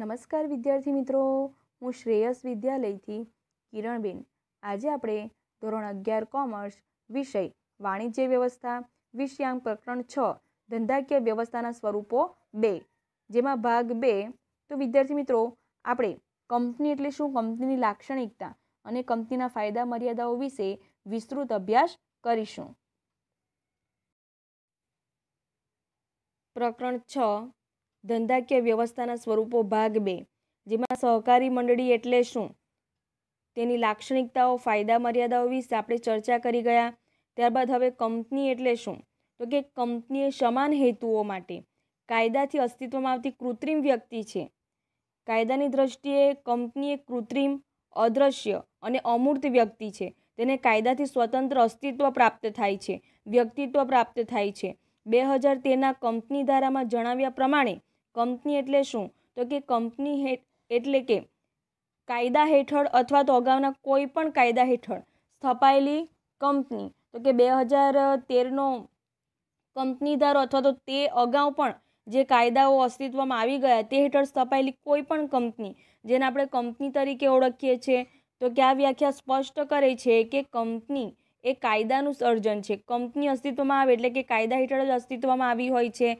નમસ્કાર વિદ્યાર્થી મિત્રો હું શ્રેયસ વિદ્યાલયથી કિરણબેન આજે આપણે ધોરણ અગિયાર કોમર્સ વિષય વાણિજ્ય વ્યવસ્થા વિષયાંક પ્રકરણ છ ધંધાકીય વ્યવસ્થાના સ્વરૂપો બે જેમાં ભાગ બે તો વિદ્યાર્થી મિત્રો આપણે કંપની એટલે શું કંપનીની લાક્ષણિકતા અને કંપનીના ફાયદા મર્યાદાઓ વિશે વિસ્તૃત અભ્યાસ કરીશું પ્રકરણ છ ધંધાકીય વ્યવસ્થાના સ્વરૂપો ભાગ બે જેમાં સહકારી મંડળી એટલે શું તેની લાક્ષણિકતાઓ ફાયદા મર્યાદાઓ વિશે આપણે ચર્ચા કરી ગયા ત્યારબાદ હવે કંપની એટલે શું તો કે કંપનીએ સમાન હેતુઓ માટે કાયદાથી અસ્તિત્વમાં આવતી કૃત્રિમ વ્યક્તિ છે કાયદાની દ્રષ્ટિએ કંપનીએ કૃત્રિમ અદ્રશ્ય અને અમૂર્ત વ્યક્તિ છે તેને કાયદાથી સ્વતંત્ર અસ્તિત્વ પ્રાપ્ત થાય છે વ્યક્તિત્વ પ્રાપ્ત થાય છે બે હજાર તેરના કંપની ધારામાં જણાવ્યા પ્રમાણે કંપની એટલે શું તો કે કંપની એટલે કે કાયદા હેઠળ અથવા તો અગાઉના કોઈ પણ કાયદા હેઠળ સ્થપાયેલી કંપની તો કે બે હજાર તેરનો કંપની ધારો અથવા તો તે અગાઉ પણ જે કાયદાઓ અસ્તિત્વમાં આવી ગયા તે હેઠળ સ્થપાયેલી કોઈ પણ કંપની જેને આપણે કંપની તરીકે ઓળખીએ છીએ તો કે આ વ્યાખ્યા સ્પષ્ટ કરે છે કે કંપની એ કાયદાનું સર્જન છે કંપની અસ્તિત્વમાં આવે એટલે કે કાયદા હેઠળ જ અસ્તિત્વમાં આવી હોય છે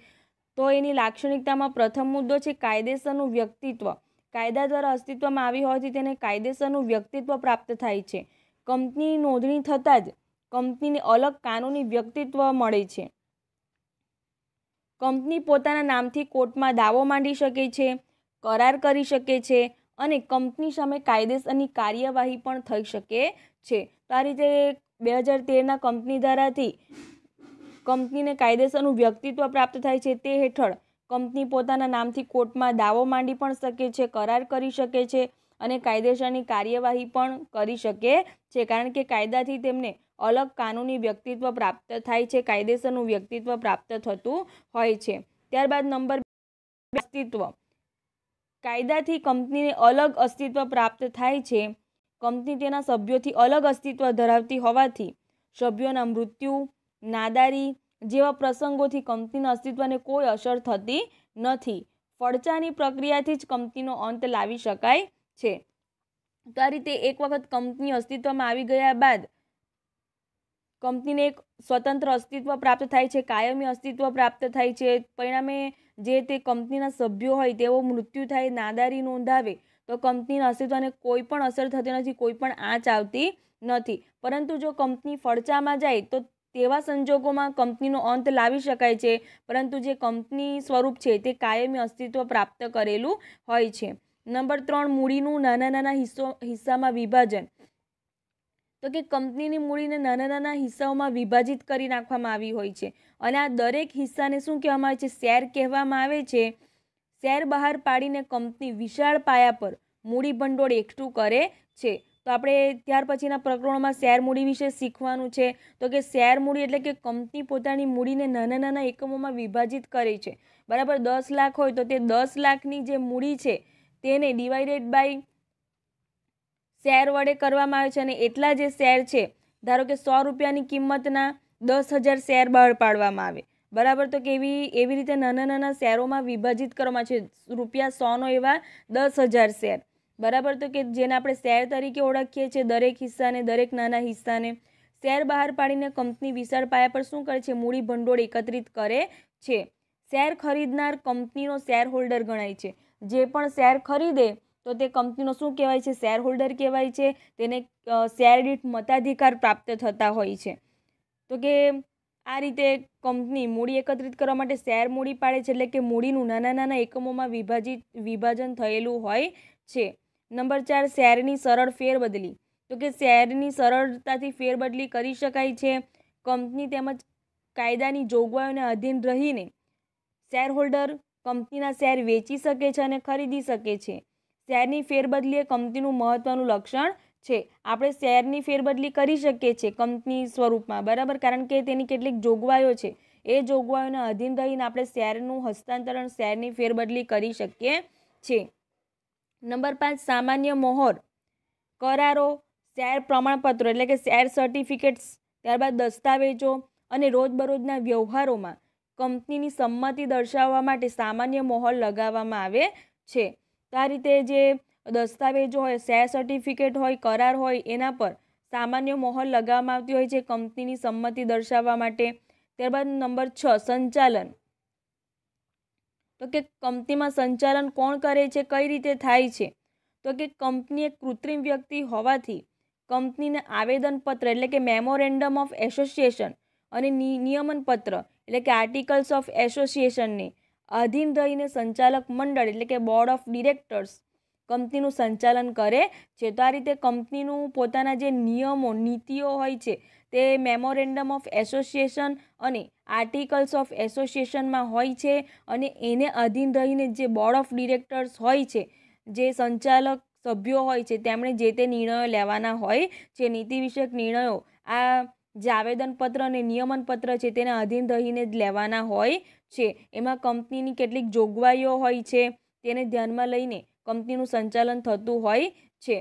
તો એની લાક્ષણિકતામાં પ્રથમ મુદ્દો છે કાયદેસરનું વ્યક્તિત્વ કાયદા દ્વારા અસ્તિત્વમાં આવી હોવાથી તેને કાયદેસરનું વ્યક્તિત્વ પ્રાપ્ત થાય છે કંપનીની નોંધણી થતાં જ કંપનીને અલગ કાનૂની વ્યક્તિત્વ મળે છે કંપની પોતાના નામથી કોર્ટમાં દાવો માંડી શકે છે કરાર કરી શકે છે અને કંપની સામે કાયદેસરની કાર્યવાહી પણ થઈ શકે છે તો આ રીતે બે હજાર તેરના કંપની દ્વારાથી કંપનીને કાયદેસરનું વ્યક્તિત્વ પ્રાપ્ત થાય છે તે હેઠળ કંપની પોતાના નામથી કોર્ટમાં દાવો માંડી પણ શકે છે કરાર કરી શકે છે અને કાયદેસરની કાર્યવાહી પણ કરી શકે છે કારણ કે કાયદાથી તેમને અલગ કાનૂની વ્યક્તિત્વ પ્રાપ્ત થાય છે કાયદેસરનું વ્યક્તિત્વ પ્રાપ્ત થતું હોય છે ત્યારબાદ નંબર અસ્તિત્વ કાયદાથી કંપનીને અલગ અસ્તિત્વ પ્રાપ્ત થાય છે કંપની તેના સભ્યોથી અલગ અસ્તિત્વ ધરાવતી હોવાથી સભ્યોના મૃત્યુ નાદારી જેવા પ્રસંગોથી કંપનીના અસ્તિત્વને કોઈ અસર થતી નથી ફડચાની પ્રક્રિયાથી જ કંપનીનો અંત લાવી શકાય છે તો આ રીતે એક વખત કંપની અસ્તિત્વમાં આવી ગયા બાદ કંપનીને એક સ્વતંત્ર અસ્તિત્વ પ્રાપ્ત થાય છે કાયમી અસ્તિત્વ પ્રાપ્ત થાય છે પરિણામે જે તે કંપનીના સભ્યો હોય તેઓ મૃત્યુ થાય નાદારી નોંધાવે તો કંપનીના અસ્તિત્વને કોઈ પણ અસર થતી નથી કોઈ પણ આંચ આવતી નથી પરંતુ જો કંપની ફડચામાં જાય તો તેવા સંજોગોમાં કંપનીનો અંત લાવી શકાય છે પરંતુ જે કંપની સ્વરૂપ છે તે કાયમી અસ્તિત્વ પ્રાપ્ત કરેલું હોય છે નંબર ત્રણ મૂડીનું નાના નાના હિસ્સો હિસ્સામાં વિભાજન તો કે કંપનીની મૂડીને નાના નાના હિસ્સાઓમાં વિભાજિત કરી નાખવામાં આવી હોય છે અને આ દરેક હિસ્સાને શું કહેવામાં આવે છે શેર કહેવામાં આવે છે શેર બહાર પાડીને કંપની વિશાળ પાયા પર મૂડી ભંડોળ એકઠું કરે છે તો આપણે ત્યાર પછીના પ્રકરણોમાં શેર મૂડી વિશે શીખવાનું છે તો કે શેર મૂડી એટલે કે કંપની પોતાની મૂડીને નાના નાના એકમોમાં વિભાજિત કરે છે બરાબર દસ લાખ હોય તો તે દસ લાખની જે મૂડી છે તેને ડિવાઇડેડ બાય શેર વડે કરવામાં આવે છે અને એટલા જે શેર છે ધારો કે સો રૂપિયાની કિંમતના દસ હજાર શેર બહાર પાડવામાં આવે બરાબર તો કેવી એવી રીતે નાના નાના શેરોમાં વિભાજિત કરવામાં છે રૂપિયા સોનો એવા દસ હજાર શેર બરાબર તો કે જેને આપણે શેર તરીકે ઓળખીએ છીએ દરેક હિસ્સાને દરેક નાના હિસ્સાને શેર બહાર પાડીને કંપની વિશાળ પાયા પર શું કરે છે મૂડી ભંડોળ એકત્રિત કરે છે શેર ખરીદનાર કંપનીનો શેર હોલ્ડર ગણાય છે જે પણ શેર ખરીદે તો તે કંપનીનો શું કહેવાય છે શેર હોલ્ડર કહેવાય છે તેને શેર દીઠ મતાધિકાર પ્રાપ્ત થતા હોય છે તો કે આ રીતે કંપની મૂડી એકત્રિત કરવા માટે શેર મૂડી પાડે છે એટલે કે મૂડીનું નાના નાના એકમોમાં વિભાજિત વિભાજન થયેલું હોય છે નંબર ચાર શેરની સરળ ફેરબદલી તો કે શેરની સરળતાથી ફેરબદલી કરી શકાય છે કંપની તેમજ કાયદાની જોગવાઈઓને અધીન રહીને શેરહોલ્ડર કંપનીના શેર વેચી શકે છે અને ખરીદી શકે છે શેરની ફેરબદલી એ કંપનીનું મહત્ત્વનું લક્ષણ છે આપણે શેરની ફેરબદલી કરી શકીએ છીએ કંપની સ્વરૂપમાં બરાબર કારણ કે તેની કેટલીક જોગવાઈઓ છે એ જોગવાઈઓને અધીન રહીને આપણે શેરનું હસ્તાંતરણ શેરની ફેરબદલી કરી શકીએ છીએ નંબર પાંચ સામાન્ય મોહર કરારો શેર પ્રમાણપત્રો એટલે કે શેર સર્ટિફિકેટ્સ ત્યારબાદ દસ્તાવેજો અને રોજબરોજના વ્યવહારોમાં કંપનીની સંમતિ દર્શાવવા માટે સામાન્ય મોહર લગાવવામાં આવે છે તો આ રીતે જે દસ્તાવેજો હોય શેર સર્ટિફિકેટ હોય કરાર હોય એના પર સામાન્ય મોહર લગાવવામાં આવતી હોય છે કંપનીની સંમતિ દર્શાવવા માટે ત્યારબાદ નંબર છ સંચાલન તો કે કંપનીમાં સંચાલન કોણ કરે છે કઈ રીતે થાય છે તો કે કંપની એક કૃત્રિમ વ્યક્તિ હોવાથી કંપનીને આવેદનપત્ર એટલે કે મેમોરેન્ડમ ઓફ એસોસિએશન અને નિયમન પત્ર એટલે કે આર્ટિકલ્સ ઓફ એસોસિએશનને આધીન રહીને સંચાલક મંડળ એટલે કે બોર્ડ ઓફ ડિરેક્ટર્સ કંપનીનું સંચાલન કરે છે તો આ રીતે કંપનીનું પોતાના જે નિયમો નીતિઓ હોય છે તે મેમોરેન્ડમ ઓફ એસોસિએશન અને આર્ટિકલ્સ ઓફ એસોસિએશનમાં હોય છે અને એને આધીન રહીને જે બોર્ડ ઓફ ડિરેક્ટર્સ હોય છે જે સંચાલક સભ્યો હોય છે તેમણે જે તે નિર્ણયો લેવાના હોય છે નીતિ વિષયક નિર્ણયો આ જે આવેદનપત્ર અને નિયમનપત્ર છે તેને આધીન રહીને જ લેવાના હોય છે એમાં કંપનીની કેટલીક જોગવાઈઓ હોય છે તેને ધ્યાનમાં લઈને કંપનીનું સંચાલન થતું હોય છે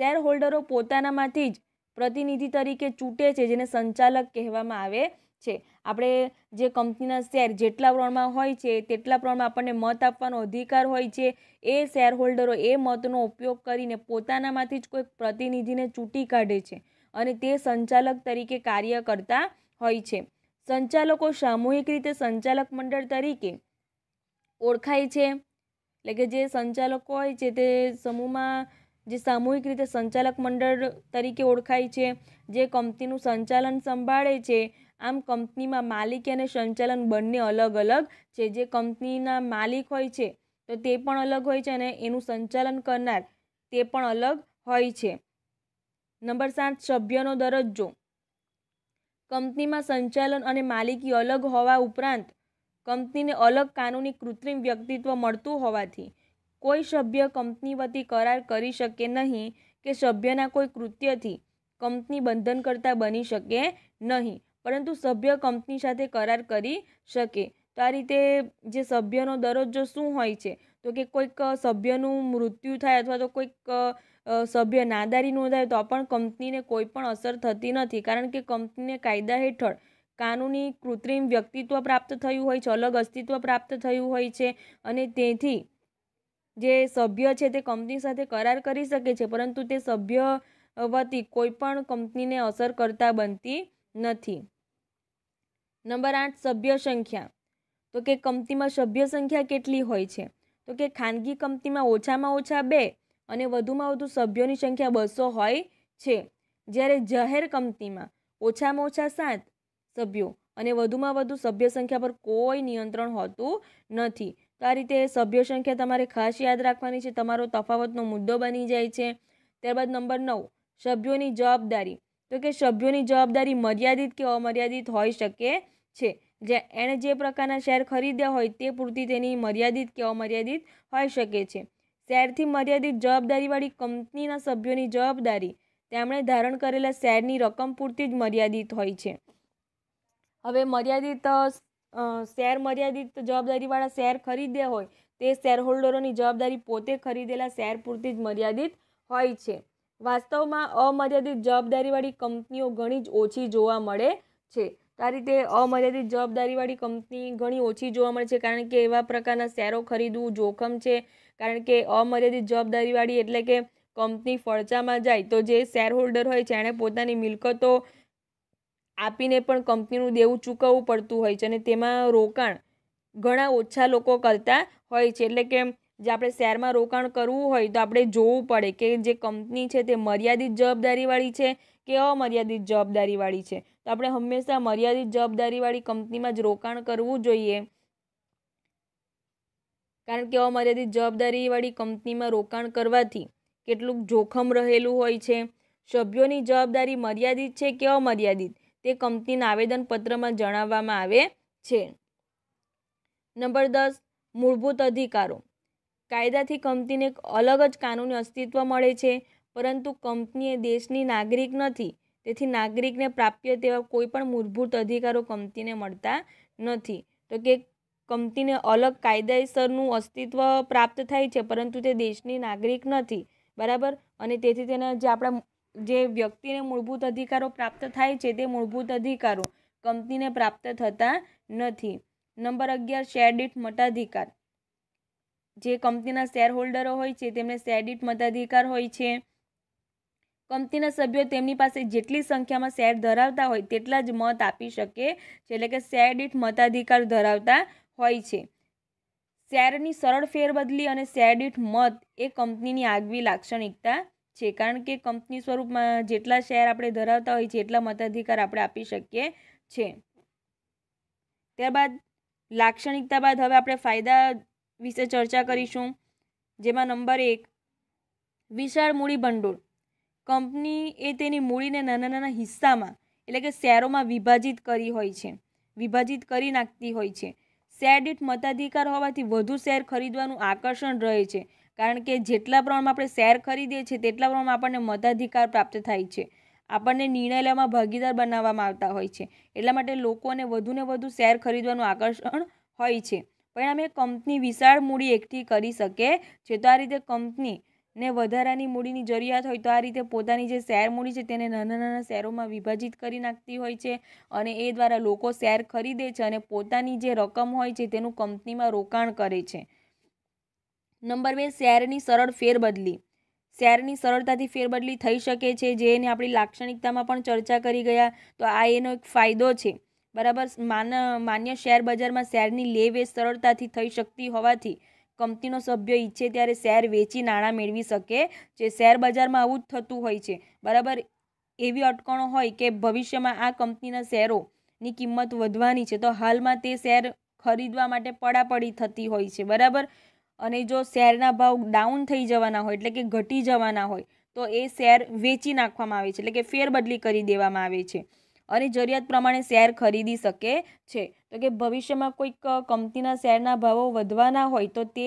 શેર હોલ્ડરો પોતાનામાંથી જ પ્રતિનિધિ તરીકે ચૂંટે છે જેને સંચાલક કહેવામાં આવે છે આપણે જે કંપનીના શેર જેટલા પ્રમાણમાં હોય છે તેટલા પ્રમાણમાં આપણને મત આપવાનો અધિકાર હોય છે એ શેર હોલ્ડરો એ મતનો ઉપયોગ કરીને પોતાનામાંથી જ કોઈ પ્રતિનિધિને ચૂંટી કાઢે છે અને તે સંચાલક તરીકે કાર્ય કરતા હોય છે સંચાલકો સામૂહિક રીતે સંચાલક મંડળ તરીકે ઓળખાય છે એટલે કે જે સંચાલકો હોય છે તે સમૂહમાં જે સામૂહિક રીતે સંચાલક મંડળ તરીકે ઓળખાય છે જે કંપનીનું સંચાલન સંભાળે છે આમ કંપનીમાં માલિક અને સંચાલન બંને અલગ અલગ છે જે કંપનીના માલિક હોય છે તો તે પણ અલગ હોય છે અને એનું સંચાલન કરનાર તે પણ અલગ હોય છે નંબર સાત સભ્યનો દરજ્જો કંપનીમાં સંચાલન અને માલિકી અલગ હોવા ઉપરાંત કંપનીને અલગ કાનૂની કૃત્રિમ વ્યક્તિત્વ મળતું હોવાથી કોઈ સભ્ય કંપની વતી કરાર કરી શકે નહીં કે સભ્યના કોઈ કૃત્યથી કંપની બંધન કરતા બની શકે નહીં પરંતુ સભ્ય કંપની સાથે કરાર કરી શકે તો આ રીતે જે સભ્યનો દરજ્જો શું હોય છે તો કે કોઈક સભ્યનું મૃત્યુ થાય અથવા તો કોઈક સભ્ય નાદારી નોંધાય તો પણ કંપનીને કોઈ પણ અસર થતી નથી કારણ કે કંપનીને કાયદા હેઠળ કાનૂની કૃત્રિમ વ્યક્તિત્વ પ્રાપ્ત થયું હોય છે અલગ અસ્તિત્વ પ્રાપ્ત થયું હોય છે અને તેથી જે સભ્ય છે તે કંપની સાથે કરાર કરી શકે છે પરંતુ તે સભ્ય વતી કોઈપણ કંપનીને અસર કરતા બનતી નથી નંબર આઠ સભ્ય સંખ્યા તો કે કંપનીમાં સભ્ય સંખ્યા કેટલી હોય છે તો કે ખાનગી કંપનીમાં ઓછામાં ઓછા બે અને વધુમાં વધુ સભ્યોની સંખ્યા બસો હોય છે જ્યારે જાહેર કંપનીમાં ઓછામાં ઓછા સાત સભ્યો અને વધુમાં વધુ સભ્ય સંખ્યા પર કોઈ નિયંત્રણ હોતું નથી તો આ રીતે સભ્યો સંખ્યા તમારે ખાસ યાદ રાખવાની છે તમારો તફાવતનો મુદ્દો બની જાય છે ત્યારબાદ નંબર નવ સભ્યોની જવાબદારી તો કે સભ્યોની જવાબદારી મર્યાદિત કે અમર્યાદિત હોઈ શકે છે જે એણે જે પ્રકારના શેર ખરીદ્યા હોય તે પૂરતી તેની મર્યાદિત કે અમર્યાદિત હોઈ શકે છે શેરથી મર્યાદિત જવાબદારીવાળી કંપનીના સભ્યોની જવાબદારી તેમણે ધારણ કરેલા શેરની રકમ પૂરતી જ મર્યાદિત હોય છે હવે મર્યાદિત શેર મર્યાદિત જવાબદારીવાળા શેર ખરીદ્યા હોય તે શેરહોલ્ડરોની જવાબદારી પોતે ખરીદેલા શેર પૂરતી જ મર્યાદિત હોય છે વાસ્તવમાં અમર્યાદિત જવાબદારીવાળી કંપનીઓ ઘણી જ ઓછી જોવા મળે છે આ રીતે અમર્યાદિત જવાબદારીવાળી કંપની ઘણી ઓછી જોવા મળે છે કારણ કે એવા પ્રકારના શેરો ખરીદવું જોખમ છે કારણ કે અમર્યાદિત જવાબદારીવાળી એટલે કે કંપની ફળચામાં જાય તો જે શેરહોલ્ડર હોય છે એણે પોતાની મિલકતો આપીને પણ કંપનીનું દેવું ચૂકવવું પડતું હોય છે અને તેમાં રોકાણ ઘણા ઓછા લોકો કરતા હોય છે એટલે કે જે આપણે શેરમાં રોકાણ કરવું હોય તો આપણે જોવું પડે કે જે કંપની છે તે મર્યાદિત જવાબદારીવાળી છે કે અમર્યાદિત જવાબદારીવાળી છે તો આપણે હંમેશા મર્યાદિત જવાબદારીવાળી કંપનીમાં જ રોકાણ કરવું જોઈએ કારણ કે અમર્યાદિત જવાબદારીવાળી કંપનીમાં રોકાણ કરવાથી કેટલુંક જોખમ રહેલું હોય છે સભ્યોની જવાબદારી મર્યાદિત છે કે અમર્યાદિત તે કંપનીના આવેદનપત્રમાં જણાવવામાં આવે છે નંબર દસ મૂળભૂત અધિકારો કાયદાથી કંપનીને એક અલગ જ કાનૂની અસ્તિત્વ મળે છે પરંતુ કંપનીએ દેશની નાગરિક નથી તેથી નાગરિકને પ્રાપ્ય તેવા કોઈપણ મૂળભૂત અધિકારો કંપનીને મળતા નથી તો કે કંપનીને અલગ કાયદેસરનું અસ્તિત્વ પ્રાપ્ત થાય છે પરંતુ તે દેશની નાગરિક નથી બરાબર અને તેથી તેના જે આપણા જે વ્યક્તિને મૂળભૂત અધિકારો પ્રાપ્ત થાય છે તે મૂળભૂત અધિકારો કંપનીને પ્રાપ્ત થતા નથી નંબર અગિયાર શેરડીટ મતાધિકાર જે કંપનીના શેર હોલ્ડરો હોય છે તેમને શેરડીટ મતાધિકાર હોય છે કંપનીના સભ્યો તેમની પાસે જેટલી સંખ્યામાં શેર ધરાવતા હોય તેટલા જ મત આપી શકે છે એટલે કે શેર દીઠ મતાધિકાર ધરાવતા હોય છે શેરની સરળ ફેરબદલી અને શેર દીઠ મત એ કંપનીની આગવી લાક્ષણિકતા છે કારણ કે કંપની સ્વરૂપમાં જેટલા શેર આપણે ધરાવતા હોય છે એટલા મતાધિકાર આપણે આપી શકીએ છે ત્યારબાદ લાક્ષણિકતા બાદ હવે આપણે ફાયદા વિશે ચર્ચા કરીશું જેમાં નંબર એક વિશાળ મૂડી ભંડોળ કંપની એ તેની મૂડીને નાના નાના હિસ્સામાં એટલે કે શેરોમાં વિભાજિત કરી હોય છે વિભાજિત કરી નાખતી હોય છે શેર દીઠ મતાધિકાર હોવાથી વધુ શેર ખરીદવાનું આકર્ષણ રહે છે કારણ કે જેટલા પ્રમાણમાં આપણે શેર ખરીદીએ છીએ તેટલા પ્રમાણમાં આપણને મતાધિકાર પ્રાપ્ત થાય છે આપણને નિર્ણય લેવામાં ભાગીદાર બનાવવામાં આવતા હોય છે એટલા માટે લોકોને વધુને વધુ શેર ખરીદવાનું આકર્ષણ હોય છે પરિણામે કંપની વિશાળ મૂડી એકઠી કરી શકે છે તો આ રીતે કંપનીને વધારાની મૂડીની જરૂરિયાત હોય તો આ રીતે પોતાની જે શેર મૂડી છે તેને નાના નાના શેરોમાં વિભાજિત કરી નાખતી હોય છે અને એ દ્વારા લોકો શેર ખરીદે છે અને પોતાની જે રકમ હોય છે તેનું કંપનીમાં રોકાણ કરે છે નંબર બે શેરની સરળ ફેરબદલી શેરની સરળતાથી ફેરબદલી થઈ શકે છે જે એની આપણી લાક્ષણિકતામાં પણ ચર્ચા કરી ગયા તો આ એનો એક ફાયદો છે બરાબર માન માન્ય શેર બજારમાં શેરની લે વેચ સરળતાથી થઈ શકતી હોવાથી કંપનીનો સભ્ય ઈચ્છે ત્યારે શેર વેચી નાણાં મેળવી શકે જે શેર બજારમાં આવું જ થતું હોય છે બરાબર એવી અટકણો હોય કે ભવિષ્યમાં આ કંપનીના શેરોની કિંમત વધવાની છે તો હાલમાં તે શેર ખરીદવા માટે પડાપડી થતી હોય છે બરાબર અને જો શેરના ભાવ ડાઉન થઈ જવાના હોય એટલે કે ઘટી જવાના હોય તો એ શેર વેચી નાખવામાં આવે છે એટલે કે ફેરબદલી કરી દેવામાં આવે છે અને જરૂરિયાત પ્રમાણે શેર ખરીદી શકે છે તો કે ભવિષ્યમાં કોઈક કંપનીના શેરના ભાવો વધવાના હોય તો તે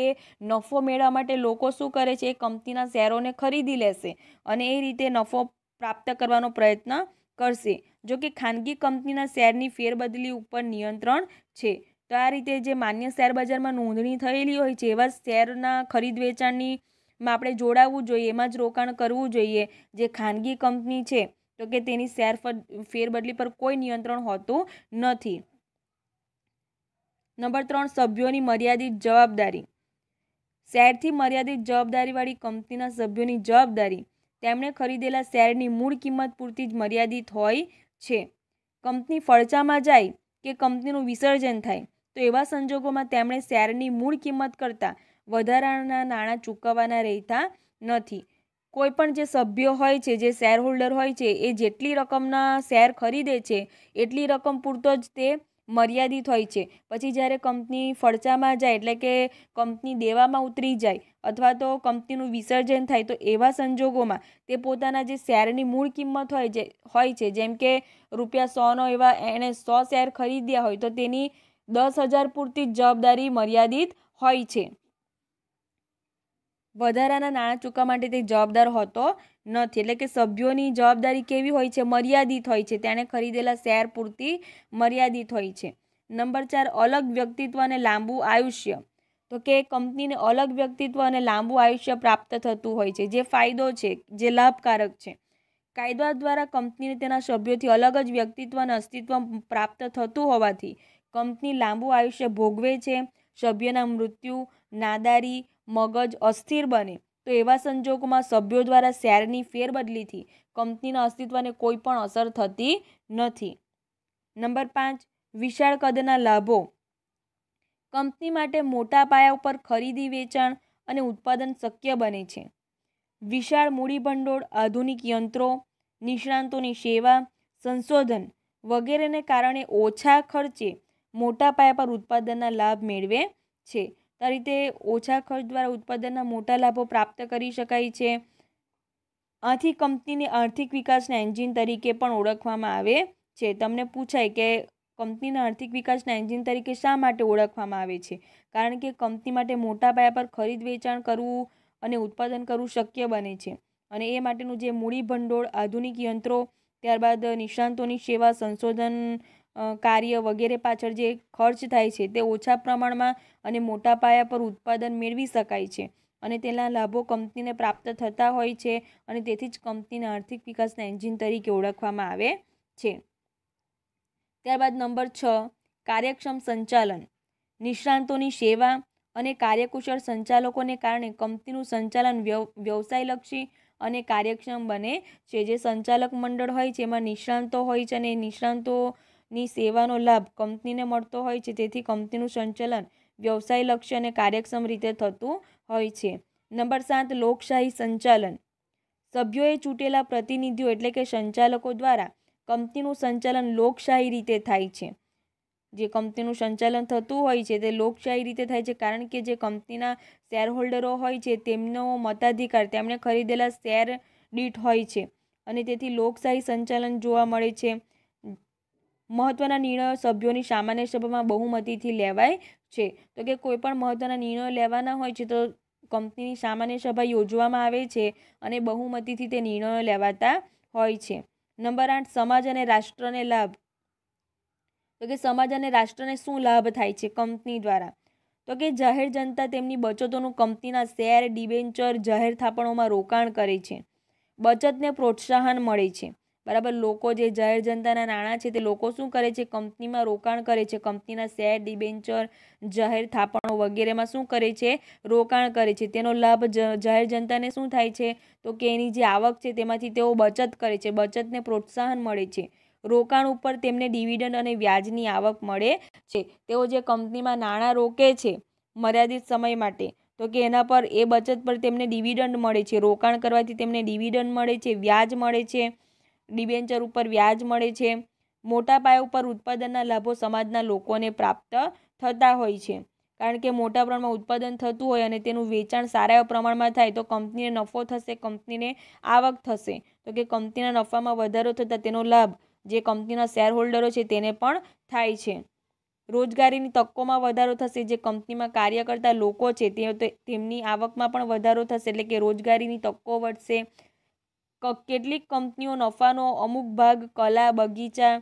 નફો મેળવવા માટે લોકો શું કરે છે એ કંપનીના શેરોને ખરીદી લેશે અને એ રીતે નફો પ્રાપ્ત કરવાનો પ્રયત્ન કરશે જો કે ખાનગી કંપનીના શેરની ફેરબદલી ઉપર નિયંત્રણ છે તો આ રીતે જે માન્ય શેર બજારમાં નોંધણી થયેલી હોય છે એવા શેરના ખરીદ વેચાણની માં આપણે જોડાવવું જોઈએ એમાં જ રોકાણ કરવું જોઈએ જે ખાનગી કંપની છે તો કે તેની શેર ફેરબદલી પર કોઈ નિયંત્રણ હોતું નથી નંબર ત્રણ સભ્યોની મર્યાદિત જવાબદારી શેરથી મર્યાદિત જવાબદારીવાળી કંપનીના સભ્યોની જવાબદારી તેમણે ખરીદેલા શેરની મૂળ કિંમત પૂરતી જ મર્યાદિત હોય છે કંપની ફળચામાં જાય કે કંપનીનું વિસર્જન થાય તો એવા સંજોગોમાં તેમણે શેરની મૂળ કિંમત કરતાં વધારાના નાણાં ચૂકવવાના રહેતા નથી કોઈપણ જે સભ્યો હોય છે જે શેર હોલ્ડર હોય છે એ જેટલી રકમના શેર ખરીદે છે એટલી રકમ પૂરતો જ તે મર્યાદિત હોય છે પછી જ્યારે કંપની ફડચામાં જાય એટલે કે કંપની દેવામાં ઉતરી જાય અથવા તો કંપનીનું વિસર્જન થાય તો એવા સંજોગોમાં તે પોતાના જે શેરની મૂળ કિંમત હોય જે હોય છે જેમ કે રૂપિયા સોનો એવા એણે સો શેર ખરીદ્યા હોય તો તેની દસ હજાર પૂરતી જવાબદારી મર્યાદિત હોય છે વધારાના નાણાં ચૂકવવા માટે તે જવાબદાર હોતો નથી એટલે કે સભ્યોની જવાબદારી કેવી હોય છે મર્યાદિત હોય છે તેણે ખરીદેલા શેર પૂરતી મર્યાદિત હોય છે નંબર ચાર અલગ વ્યક્તિત્વ અને લાંબુ આયુષ્ય તો કે કંપનીને અલગ વ્યક્તિત્વ અને લાંબુ આયુષ્ય પ્રાપ્ત થતું હોય છે જે ફાયદો છે જે લાભકારક છે કાયદા દ્વારા કંપનીને તેના સભ્યોથી અલગ જ વ્યક્તિત્વ અને અસ્તિત્વ પ્રાપ્ત થતું હોવાથી કંપની લાંબુ આયુષ્ય ભોગવે છે સભ્યના મૃત્યુ નાદારી મગજ અસ્થિર બને તો એવા સંજોગોમાં સભ્યો દ્વારા શેરની ફેરબદલીથી કંપનીના અસ્તિત્વને કોઈ પણ અસર થતી નથી નંબર પાંચ વિશાળ કદના લાભો કંપની માટે મોટા પાયા ઉપર ખરીદી વેચાણ અને ઉત્પાદન શક્ય બને છે વિશાળ મૂડીભંડોળ આધુનિક યંત્રો નિષ્ણાંતોની સેવા સંશોધન વગેરેને કારણે ઓછા ખર્ચે મોટા પાયા પર ઉત્પાદનના લાભ મેળવે છે આ રીતે ઓછા ખર્ચ દ્વારા ઉત્પાદનના મોટા લાભો પ્રાપ્ત કરી શકાય છે આથી કંપનીને આર્થિક વિકાસના એન્જિન તરીકે પણ ઓળખવામાં આવે છે તમને પૂછાય કે કંપનીના આર્થિક વિકાસના એન્જિન તરીકે શા માટે ઓળખવામાં આવે છે કારણ કે કંપની માટે મોટા પાયા પર ખરીદ વેચાણ કરવું અને ઉત્પાદન કરવું શક્ય બને છે અને એ માટેનું જે મૂડી ભંડોળ આધુનિક યંત્રો ત્યારબાદ નિષ્ણાંતોની સેવા સંશોધન કાર્ય વગેરે પાછળ જે ખર્ચ થાય છે તે ઓછા પ્રમાણમાં અને મોટા પાયા પર ઉત્પાદન મેળવી શકાય છે અને તેના લાભો કંપનીને પ્રાપ્ત થતા હોય છે અને તેથી જ કંપનીના આર્થિક વિકાસના એન્જિન તરીકે ઓળખવામાં આવે છે ત્યારબાદ નંબર છ કાર્યક્ષમ સંચાલન નિષ્ણાંતોની સેવા અને કાર્યકુશળ સંચાલકોને કારણે કંપનીનું સંચાલન વ્યવસાયલક્ષી અને કાર્યક્ષમ બને છે જે સંચાલક મંડળ હોય છે એમાં નિષ્ણાંતો હોય છે અને નિષ્ણાંતો ની સેવાનો લાભ કંપનીને મળતો હોય છે તેથી કંપનીનું સંચાલન વ્યવસાયલક્ષી અને કાર્યક્ષમ રીતે થતું હોય છે નંબર સાત લોકશાહી સંચાલન સભ્યોએ ચૂંટેલા પ્રતિનિધિઓ એટલે કે સંચાલકો દ્વારા કંપનીનું સંચાલન લોકશાહી રીતે થાય છે જે કંપનીનું સંચાલન થતું હોય છે તે લોકશાહી રીતે થાય છે કારણ કે જે કંપનીના શેરહોલ્ડરો હોય છે તેમનો મતાધિકાર તેમણે ખરીદેલા શેર દીઠ હોય છે અને તેથી લોકશાહી સંચાલન જોવા મળે છે મહત્ત્વના નિર્ણયો સભ્યોની સામાન્ય સભામાં બહુમતીથી લેવાય છે તો કે કોઈપણ મહત્ત્વના નિર્ણયો લેવાના હોય છે તો કંપનીની સામાન્ય સભા યોજવામાં આવે છે અને બહુમતીથી તે નિર્ણયો લેવાતા હોય છે નંબર આઠ સમાજ અને રાષ્ટ્રને લાભ તો કે સમાજ અને રાષ્ટ્રને શું લાભ થાય છે કંપની દ્વારા તો કે જાહેર જનતા તેમની બચતોનું કંપનીના શેર ડિબેન્ચર જાહેર થાપણોમાં રોકાણ કરે છે બચતને પ્રોત્સાહન મળે છે બરાબર લોકો જે જાહેર જનતાના નાણાં છે તે લોકો શું કરે છે કંપનીમાં રોકાણ કરે છે કંપનીના શેર ડિબેન્ચર જાહેર થાપણો વગેરેમાં શું કરે છે રોકાણ કરે છે તેનો લાભ જાહેર જનતાને શું થાય છે તો કે એની જે આવક છે તેમાંથી તેઓ બચત કરે છે બચતને પ્રોત્સાહન મળે છે રોકાણ ઉપર તેમને ડિવિડન્ડ અને વ્યાજની આવક મળે છે તેઓ જે કંપનીમાં નાણાં રોકે છે મર્યાદિત સમય માટે તો કે એના પર એ બચત પર તેમને ડિવિડન્ડ મળે છે રોકાણ કરવાથી તેમને ડિવિડન્ડ મળે છે વ્યાજ મળે છે ડિબેન્ચર ઉપર વ્યાજ મળે છે મોટા પાયા ઉપર ઉત્પાદનના લાભો સમાજના લોકોને પ્રાપ્ત થતા હોય છે કારણ કે મોટા પ્રમાણમાં ઉત્પાદન થતું હોય અને તેનું વેચાણ સારા એવા પ્રમાણમાં થાય તો કંપનીને નફો થશે કંપનીને આવક થશે તો કે કંપનીના નફામાં વધારો થતાં તેનો લાભ જે કંપનીના શેરહોલ્ડરો છે તેને પણ થાય છે રોજગારીની તકોમાં વધારો થશે જે કંપનીમાં કાર્ય કરતા લોકો છે તે તેમની આવકમાં પણ વધારો થશે એટલે કે રોજગારીની તકો વધશે કેટલીક કંપનીઓ નફાનો અમુક ભાગ કલા બગીચા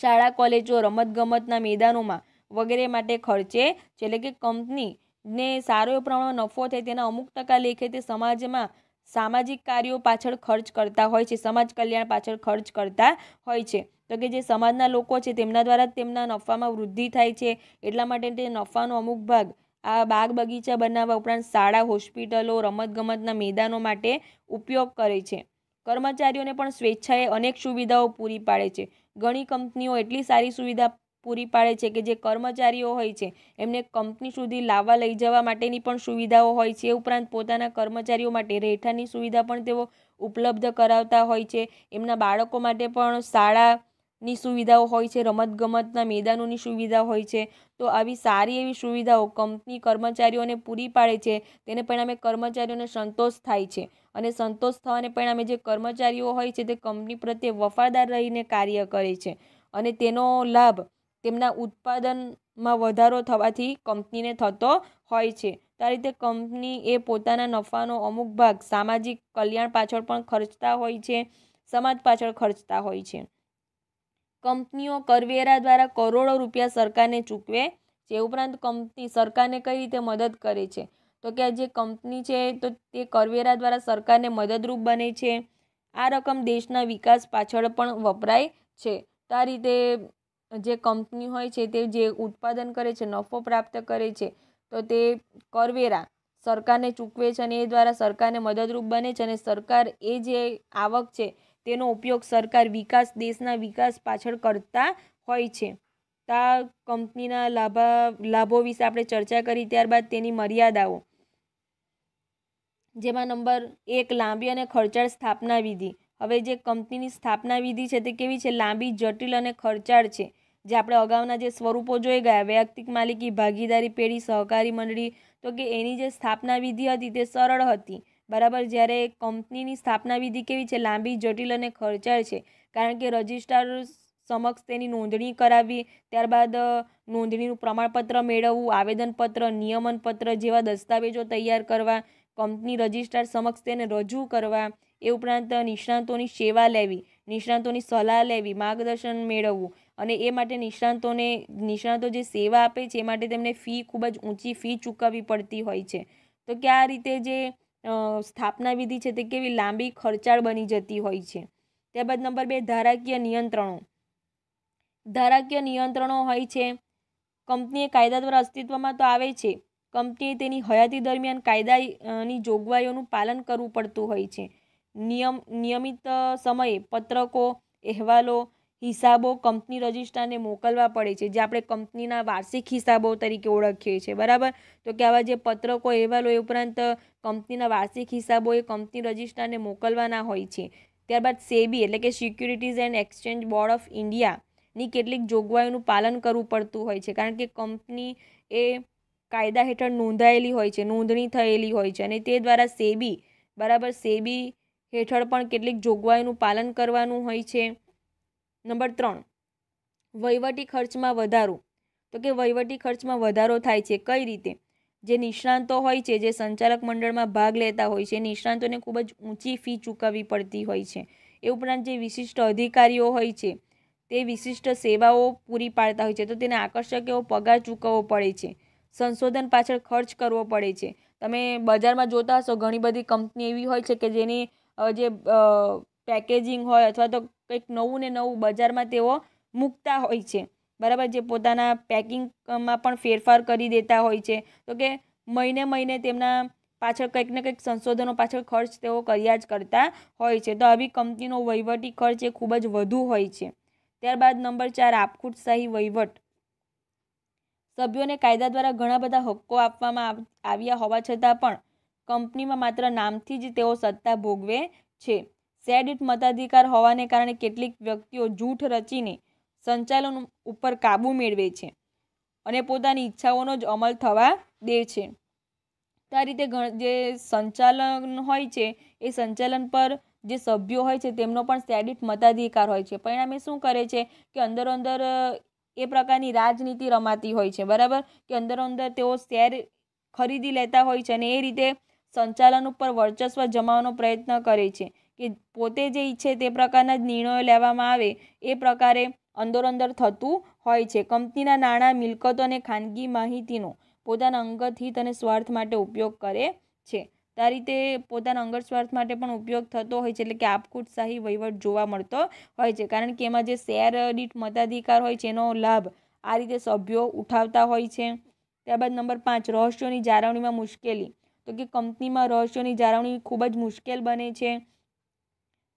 શાળા કોલેજો રમતગમતના મેદાનોમાં વગેરે માટે ખર્ચે છે એટલે કે કંપનીને સારો એવો પ્રમાણમાં નફો થાય તેના અમુક ટકા લેખે તે સમાજમાં સામાજિક કાર્યો પાછળ ખર્ચ કરતા હોય છે સમાજ કલ્યાણ પાછળ ખર્ચ કરતા હોય છે તો કે જે સમાજના લોકો છે તેમના દ્વારા તેમના નફામાં વૃદ્ધિ થાય છે એટલા માટે તે નફાનો અમુક ભાગ આ બાગ બગીચા બનાવવા ઉપરાંત શાળા હોસ્પિટલો રમતગમતના મેદાનો માટે ઉપયોગ કરે છે કર્મચારીઓને પણ સ્વેચ્છાએ અનેક સુવિધાઓ પૂરી પાડે છે ઘણી કંપનીઓ એટલી સારી સુવિધા પૂરી પાડે છે કે જે કર્મચારીઓ હોય છે એમને કંપની સુધી લાવવા લઈ જવા માટેની પણ સુવિધાઓ હોય છે ઉપરાંત પોતાના કર્મચારીઓ માટે રહેઠાણની સુવિધા પણ તેઓ ઉપલબ્ધ કરાવતા હોય છે એમના બાળકો માટે પણ શાળા ની સુવિધાઓ હોય છે રમતગમતના મેદાનોની સુવિધા હોય છે તો આવી સારી એવી સુવિધાઓ કંપની કર્મચારીઓને પૂરી પાડે છે તેને પરિણામે કર્મચારીઓને સંતોષ થાય છે અને સંતોષ થવાને પરિણામે જે કર્મચારીઓ હોય છે તે કંપની પ્રત્યે વફાદાર રહીને કાર્ય કરે છે અને તેનો લાભ તેમના ઉત્પાદનમાં વધારો થવાથી કંપનીને થતો હોય છે તો આ રીતે કંપની એ પોતાના નફાનો અમુક ભાગ સામાજિક કલ્યાણ પાછળ પણ ખર્ચતા હોય છે સમાજ પાછળ ખર્ચતા હોય છે કંપનીઓ કરવેરા દ્વારા કરોડો રૂપિયા સરકારને ચૂકવે છે ઉપરાંત કંપની સરકારને કઈ રીતે મદદ કરે છે તો કે જે કંપની છે તો તે કરવેરા દ્વારા સરકારને મદદરૂપ બને છે આ રકમ દેશના વિકાસ પાછળ પણ વપરાય છે તો આ રીતે જે કંપની હોય છે તે જે ઉત્પાદન કરે છે નફો પ્રાપ્ત કરે છે તો તે કરવેરા સરકારને ચૂકવે છે અને એ દ્વારા સરકારને મદદરૂપ બને છે અને સરકાર એ જે આવક છે તેનો ઉપયોગ સરકાર વિકાસ દેશના વિકાસ પાછળ કરતા હોય છે આ કંપનીના લાભા લાભો વિશે આપણે ચર્ચા કરી ત્યારબાદ તેની મર્યાદાઓ જેમાં નંબર એક લાંબી અને ખર્ચાળ સ્થાપના વિધિ હવે જે કંપનીની સ્થાપના વિધિ છે તે કેવી છે લાંબી જટિલ અને ખર્ચાળ છે જે આપણે અગાઉના જે સ્વરૂપો જોઈ ગયા વૈયક્તિક માલિકી ભાગીદારી પેઢી સહકારી મંડળી તો કે એની જે સ્થાપના વિધિ હતી તે સરળ હતી બરાબર જ્યારે કંપનીની સ્થાપના વિધિ કેવી છે લાંબી જટિલ અને ખર્ચાળ છે કારણ કે રજિસ્ટ્રાર સમક્ષ તેની નોંધણી કરાવવી ત્યારબાદ નોંધણીનું પ્રમાણપત્ર મેળવવું આવેદનપત્ર નિયમનપત્ર જેવા દસ્તાવેજો તૈયાર કરવા કંપની રજિસ્ટ્રાર સમક્ષ તેને રજૂ કરવા એ ઉપરાંત નિષ્ણાંતોની સેવા લેવી નિષ્ણાંતોની સલાહ લેવી માર્ગદર્શન મેળવવું અને એ માટે નિષ્ણાંતોને નિષ્ણાંતો જે સેવા આપે છે એ માટે તેમને ફી ખૂબ જ ઊંચી ફી ચૂકવવી પડતી હોય છે તો કે આ રીતે જે સ્થાપના વિધિ છે તે કેવી લાંબી ખર્ચાળ બની જતી હોય છે ત્યારબાદ નંબર બે ધારાકીય નિયંત્રણો ધારાકીય નિયંત્રણો હોય છે કંપનીએ કાયદા દ્વારા અસ્તિત્વમાં તો આવે છે કંપનીએ તેની હયાતી દરમિયાન કાયદાની જોગવાઈઓનું પાલન કરવું પડતું હોય છે નિયમ નિયમિત સમયે પત્રકો અહેવાલો હિસાબો કંપની રજિસ્ટ્રારને મોકલવા પડે છે જે આપણે કંપનીના વાર્ષિક હિસાબો તરીકે ઓળખીએ છીએ બરાબર તો કે આવા જે પત્રકો અહેવાલ હોય ઉપરાંત કંપનીના વાર્ષિક હિસાબો એ કંપની રજિસ્ટ્રારને મોકલવાના હોય છે ત્યારબાદ સેબી એટલે કે securities and exchange board of ઇન્ડિયાની કેટલીક જોગવાઈઓનું પાલન કરવું પડતું હોય છે કારણ કે કંપની એ કાયદા હેઠળ નોંધાયેલી હોય છે નોંધણી થયેલી હોય છે અને તે દ્વારા સેબી બરાબર સેબી હેઠળ પણ કેટલીક જોગવાઈઓનું પાલન કરવાનું હોય છે નંબર ત્રણ વહીવટી ખર્ચમાં વધારો તો કે વહીવટી ખર્ચમાં વધારો થાય છે કઈ રીતે જે નિષ્ણાંતો હોય છે જે સંચાલક મંડળમાં ભાગ લેતા હોય છે નિષ્ણાંતોને ખૂબ જ ઊંચી ફી ચૂકવવી પડતી હોય છે એ ઉપરાંત જે વિશિષ્ટ અધિકારીઓ હોય છે તે વિશિષ્ટ સેવાઓ પૂરી પાડતા હોય છે તો તેને આકર્ષક એવો પગાર ચૂકવવો પડે છે સંશોધન પાછળ ખર્ચ કરવો પડે છે તમે બજારમાં જોતા હશો ઘણી બધી કંપની એવી હોય છે કે જેની જે પેકેજિંગ હોય અથવા તો કંઈક નવું ને નવું બજારમાં તેઓ મૂકતા હોય છે બરાબર જે પોતાના પેકિંગમાં પણ ફેરફાર કરી દેતા હોય છે તો કે મહિને મહિને તેમના પાછળ કંઈક ને કંઈક સંશોધનો પાછળ ખર્ચ તેઓ કર્યા જ કરતા હોય છે તો આવી કંપનીનો વહીવટી ખર્ચ એ ખૂબ જ વધુ હોય છે ત્યારબાદ નંબર ચાર આપખુટશાહી વહીવટ સભ્યોને કાયદા દ્વારા ઘણા બધા હક્કો આપવામાં આવ્યા હોવા છતાં પણ કંપનીમાં માત્ર નામથી જ તેઓ સત્તા ભોગવે છે શેરડીટ મતાધિકાર હોવાને કારણે કેટલીક વ્યક્તિઓ જૂઠ રચીને સંચાલન ઉપર કાબૂ મેળવે છે અને પોતાની ઈચ્છાઓનો જ અમલ થવા દે છે તો આ રીતે જે સંચાલન હોય છે એ સંચાલન પર જે સભ્યો હોય છે તેમનો પણ શેરડીટ મતાધિકાર હોય છે પરિણામે શું કરે છે કે અંદરો અંદર એ પ્રકારની રાજનીતિ રમાતી હોય છે બરાબર કે અંદરો અંદર તેઓ શેર ખરીદી લેતા હોય છે અને એ રીતે સંચાલન ઉપર વર્ચસ્વ જમાવવાનો પ્રયત્ન કરે છે કે પોતે જે ઈચ્છે તે પ્રકારના જ નિર્ણયો લેવામાં આવે એ પ્રકારે અંદરોઅંદર થતું હોય છે કંપનીના નાણાં મિલકતો અને ખાનગી માહિતીનો પોતાના અંગત હિત અને સ્વાર્થ માટે ઉપયોગ કરે છે આ રીતે પોતાના અંગત સ્વાર્થ માટે પણ ઉપયોગ થતો હોય છે એટલે કે આપકૂટશાહી વહીવટ જોવા મળતો હોય છે કારણ કે એમાં જે શેર દીઠ મતાધિકાર હોય છે એનો લાભ આ રીતે સભ્યો ઉઠાવતા હોય છે ત્યારબાદ નંબર પાંચ રહસ્યોની જાળવણીમાં મુશ્કેલી તો કે કંપનીમાં રહસ્યોની જાળવણી ખૂબ જ મુશ્કેલ બને છે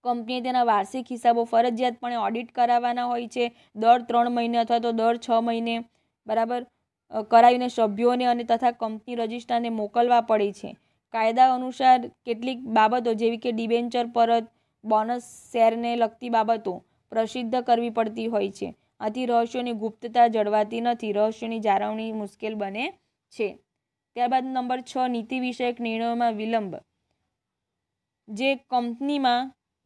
કંપનીએ તેના વાર્ષિક હિસાબો ફરજિયાતપણે ઓડિટ કરાવવાના હોય છે દર ત્રણ મહિને અથવા તો દર છ મહિને બરાબર કરાવીને સભ્યોને અને તથા કંપની રજિસ્ટ્રારને મોકલવા પડે છે કાયદા અનુસાર કેટલીક બાબતો જેવી કે ડિબેન્ચર પરત બોનસ શેરને લગતી બાબતો પ્રસિદ્ધ કરવી પડતી હોય છે આથી રહસ્યોની ગુપ્તતા જળવાતી નથી રહસ્યોની જાળવણી મુશ્કેલ બને છે ત્યારબાદ નંબર છ નીતિ વિષયક નિર્ણયોમાં વિલંબ જે કંપનીમાં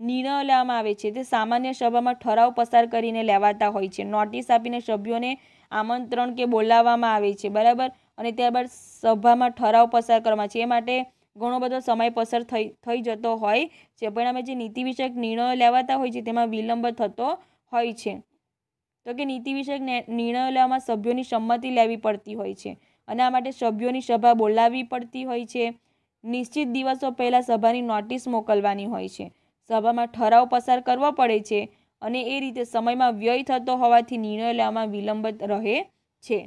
નિર્ણયો લેવામાં આવે છે તે સામાન્ય સભામાં ઠરાવ પસાર કરીને લેવાતા હોય છે નોટિસ આપીને સભ્યોને આમંત્રણ કે બોલાવવામાં આવે છે બરાબર અને ત્યારબાદ સભામાં ઠરાવ પસાર કરવામાં છે એ માટે ઘણો બધો સમય પસાર થઈ થઈ જતો હોય છે પરિણામે જે નીતિ વિષયક નિર્ણયો લેવાતા હોય છે તેમાં વિલંબ થતો હોય છે તો કે નીતિ વિષયક નિર્ણયો લેવામાં સભ્યોની સંમતિ લેવી પડતી હોય છે અને આ માટે સભ્યોની સભા બોલાવવી પડતી હોય છે નિશ્ચિત દિવસો પહેલાં સભાની નોટિસ મોકલવાની હોય છે સભામાં ઠરાવ પસાર કરવો પડે છે અને એ રીતે સમયમાં વ્યય થતો હોવાથી નિર્ણય લેવામાં વિલંબ રહે છે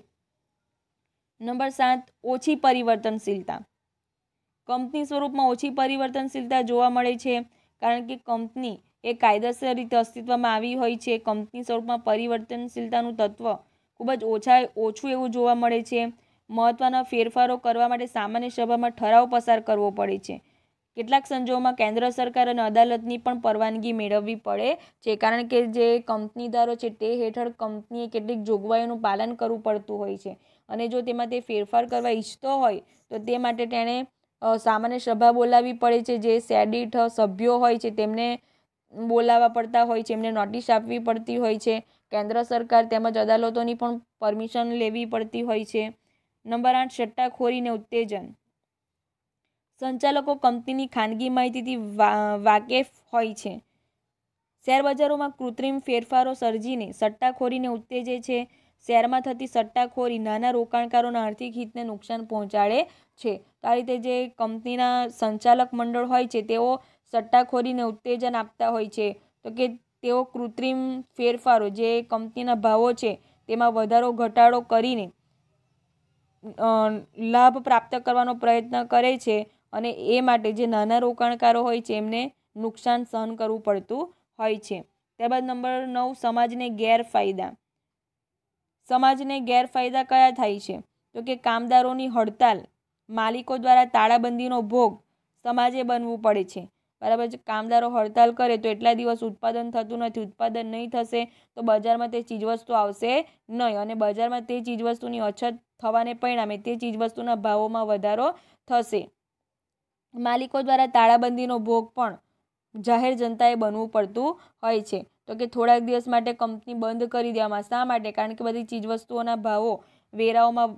નંબર સાત ઓછી પરિવર્તનશીલતા કંપની સ્વરૂપમાં ઓછી પરિવર્તનશીલતા જોવા મળે છે કારણ કે કંપની એ કાયદેસર રીતે અસ્તિત્વમાં આવી હોય છે કંપની સ્વરૂપમાં પરિવર્તનશીલતાનું તત્વ ખૂબ જ ઓછા ઓછું એવું જોવા મળે છે મહત્ત્વના ફેરફારો કરવા માટે સામાન્ય સભામાં ઠરાવ પસાર કરવો પડે છે કેટલાક સંજોગોમાં કેન્દ્ર સરકાર અને અદાલતની પણ પરવાનગી મેળવવી પડે છે કારણ કે જે કંપનીદારો છે તે હેઠળ કંપનીએ કેટલીક જોગવાઈઓનું પાલન કરવું પડતું હોય છે અને જો તેમાં તે ફેરફાર કરવા ઈચ્છતો હોય તો તે માટે તેણે સામાન્ય સભા બોલાવવી પડે છે જે સેડિટ સભ્યો હોય છે તેમને બોલાવવા પડતા હોય છે એમને નોટિસ આપવી પડતી હોય છે કેન્દ્ર સરકાર તેમજ અદાલતોની પણ પરમિશન લેવી પડતી હોય છે નંબર આઠ સટ્ટાખોરી ને ઉત્તેજન સંચાલકો કંપનીની ખાનગી માહિતીથી વાકેફ હોય છે શેરબજારોમાં કૃત્રિમ ફેરફારો સર્જીને સટ્ટાખોરીને ઉત્તેજે છે શેરમાં થતી સટ્ટાખોરી નાના રોકાણકારોના આર્થિક હિતને નુકસાન પહોંચાડે છે તો આ રીતે જે કંપનીના સંચાલક મંડળ હોય છે તેઓ સટ્ટાખોરીને ઉત્તેજન આપતા હોય છે તો કે તેઓ કૃત્રિમ ફેરફારો જે કંપનીના ભાવો છે તેમાં વધારો ઘટાડો કરીને લાભ પ્રાપ્ત કરવાનો પ્રયત્ન કરે છે અને એ માટે જે નાના રોકાણકારો હોય છે એમને નુકસાન સહન કરવું પડતું હોય છે ત્યારબાદ નંબર નવ સમાજને ગેરફાયદા સમાજને ગેરફાયદા કયા થાય છે તો કે કામદારોની હડતાલ માલિકો દ્વારા તાળાબંધીનો ભોગ સમાજે બનવું પડે છે બરાબર છે કામદારો હડતાલ કરે તો એટલા દિવસ ઉત્પાદન થતું નથી ઉત્પાદન નહીં થશે તો બજારમાં તે ચીજવસ્તુ આવશે નહીં અને બજારમાં તે ચીજવસ્તુની અછત થવાને પરિણામે તે ચીજવસ્તુના ભાવોમાં વધારો થશે માલિકો દ્વારા તાળાબંધીનો ભોગ પણ જાહેર જનતાએ બનવું પડતું હોય છે તો કે થોડાક દિવસ માટે કંપની બંધ કરી દેવામાં શા માટે કારણ કે બધી ચીજવસ્તુઓના ભાવો વેરાઓમાં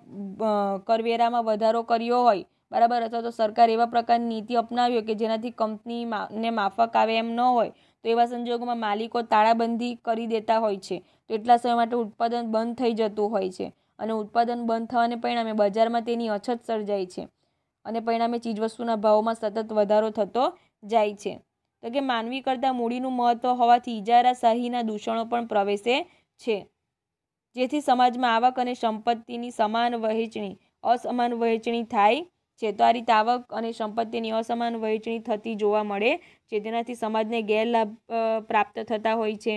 કરવેરામાં વધારો કર્યો હોય બરાબર અથવા તો સરકાર એવા પ્રકારની નીતિ અપનાવ્યો કે જેનાથી કંપની ને માફક આવે એમ ન હોય તો એવા સંજોગોમાં માલિકો તાળાબંધી કરી દેતા હોય છે તો એટલા સમય માટે ઉત્પાદન બંધ થઈ જતું હોય છે અને ઉત્પાદન બંધ થવાને પરિણામે બજારમાં તેની અછત સર્જાય છે અને પરિણામે ચીજવસ્તુના ભાવોમાં સતત વધારો થતો જાય છે તો કે માનવી કરતાં મૂડીનું મહત્ત્વ હોવાથી ઇજારાશાહીના દૂષણો પણ પ્રવેશે છે જેથી સમાજમાં આવક અને સંપત્તિની સમાન વહેંચણી અસમાન વહેંચણી થાય છે તો આ રીતે આવક અને સંપત્તિની અસમાન વહેંચણી થતી જોવા મળે છે તેનાથી સમાજને ગેરલાભ પ્રાપ્ત થતા હોય છે